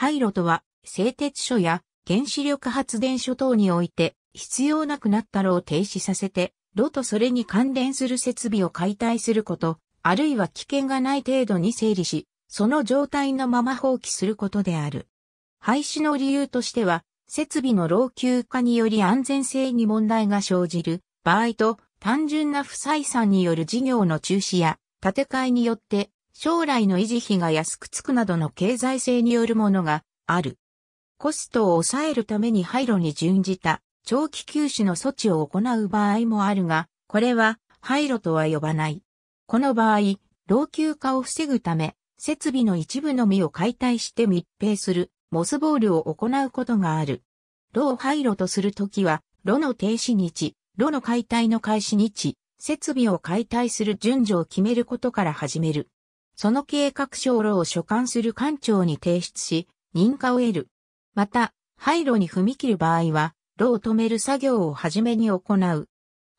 廃炉とは、製鉄所や原子力発電所等において必要なくなった炉を停止させて、炉とそれに関連する設備を解体すること、あるいは危険がない程度に整理し、その状態のまま放棄することである。廃止の理由としては、設備の老朽化により安全性に問題が生じる場合と、単純な不採算による事業の中止や建て替えによって将来の維持費が安くつくなどの経済性によるものがある。コストを抑えるために廃炉に準じた長期休止の措置を行う場合もあるが、これは廃炉とは呼ばない。この場合、老朽化を防ぐため、設備の一部のみを解体して密閉する、モスボールを行うことがある。炉を廃炉とするときは、炉の停止日、炉の解体の開始日、設備を解体する順序を決めることから始める。その計画書路を所管する官庁に提出し、認可を得る。また、廃炉に踏み切る場合は、炉を止める作業をはじめに行う。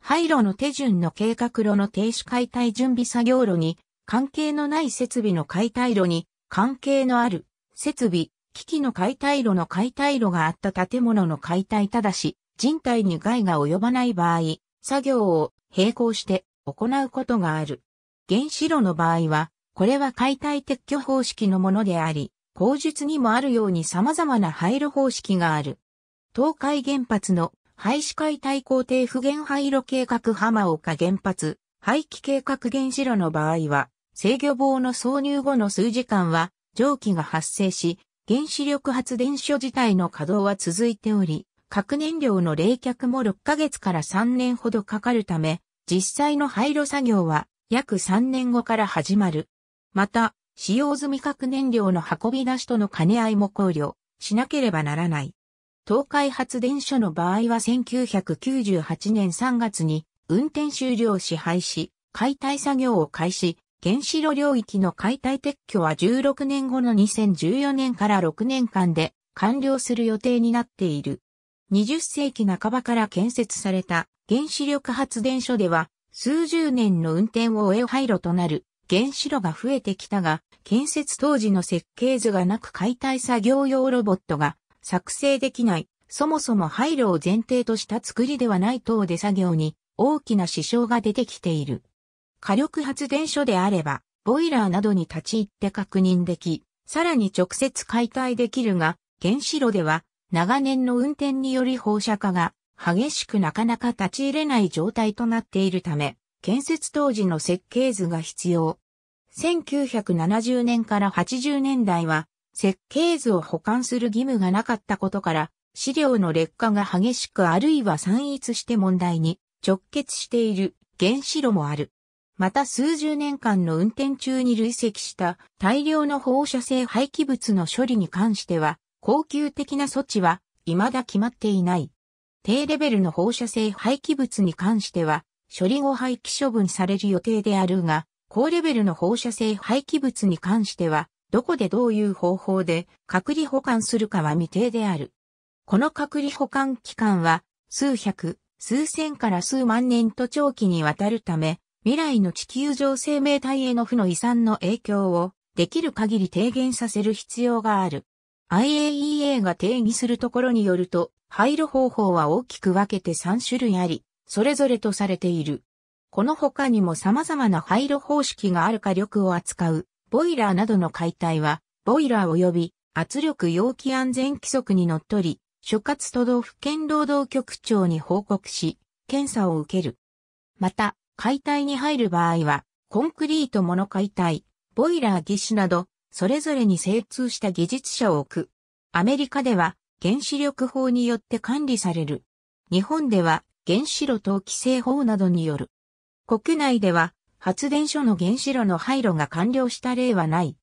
廃炉の手順の計画炉の停止解体準備作業炉に、関係のない設備の解体炉に、関係のある設備、機器の解体炉の解体炉があった建物の解体ただし、人体に害が及ばない場合、作業を並行して行うことがある。原子炉の場合は、これは解体撤去方式のものであり、口述にもあるように様々な廃炉方式がある。東海原発の廃止解体工程不減廃炉計画浜岡原発、廃棄計画原子炉の場合は、制御棒の挿入後の数時間は蒸気が発生し、原子力発電所自体の稼働は続いており、核燃料の冷却も6ヶ月から3年ほどかかるため、実際の廃炉作業は約3年後から始まる。また、使用済み核燃料の運び出しとの兼ね合いも考慮しなければならない。東海発電所の場合は1998年3月に運転終了支配し、解体作業を開始、原子炉領域の解体撤去は16年後の2014年から6年間で完了する予定になっている。20世紀半ばから建設された原子力発電所では数十年の運転を終え廃炉となる原子炉が増えてきたが、建設当時の設計図がなく解体作業用ロボットが作成できない、そもそも廃炉を前提とした作りではない等で作業に大きな支障が出てきている。火力発電所であれば、ボイラーなどに立ち入って確認でき、さらに直接解体できるが、原子炉では長年の運転により放射化が激しくなかなか立ち入れない状態となっているため、建設当時の設計図が必要。1970年から80年代は、設計図を保管する義務がなかったことから、資料の劣化が激しくあるいは散逸して問題に直結している原子炉もある。また数十年間の運転中に累積した大量の放射性廃棄物の処理に関しては、恒久的な措置は未だ決まっていない。低レベルの放射性廃棄物に関しては、処理後廃棄処分される予定であるが、高レベルの放射性廃棄物に関しては、どこでどういう方法で隔離保管するかは未定である。この隔離保管期間は、数百、数千から数万年と長期にわたるため、未来の地球上生命体への負の遺産の影響をできる限り低減させる必要がある。IAEA が定義するところによると、廃炉方法は大きく分けて3種類あり、それぞれとされている。この他にも様々な廃炉方式がある火力を扱う、ボイラーなどの解体は、ボイラー及び圧力容器安全規則にのっとり、所轄都道府県労働局長に報告し、検査を受ける。また、解体に入る場合は、コンクリート物解体、ボイラー技師など、それぞれに精通した技術者を置く。アメリカでは、原子力法によって管理される。日本では、原子炉等規制法などによる。国内では発電所の原子炉の廃炉が完了した例はない。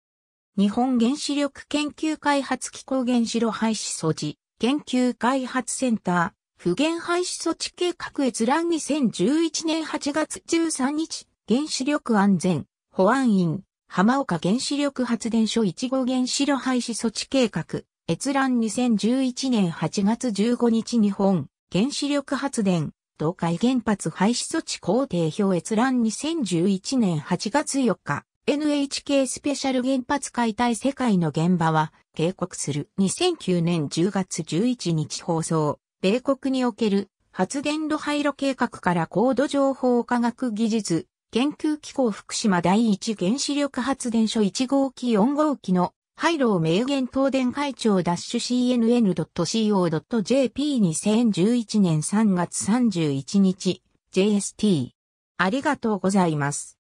日本原子力研究開発機構原子炉廃止措置研究開発センター不原廃止措置計画閲覧2011年8月13日原子力安全保安院浜岡原子力発電所1号原子炉廃止措置計画閲覧2011年8月15日日本原子力発電東海原発廃止措置工程表閲覧2011年8月4日、NHK スペシャル原発解体世界の現場は、警告する2009年10月11日放送、米国における発電度廃炉計画から高度情報科学技術、研究機構福島第一原子力発電所1号機4号機のハイロー名言東電会長 -cnn.co.jp2011 年3月31日 JST ありがとうございます。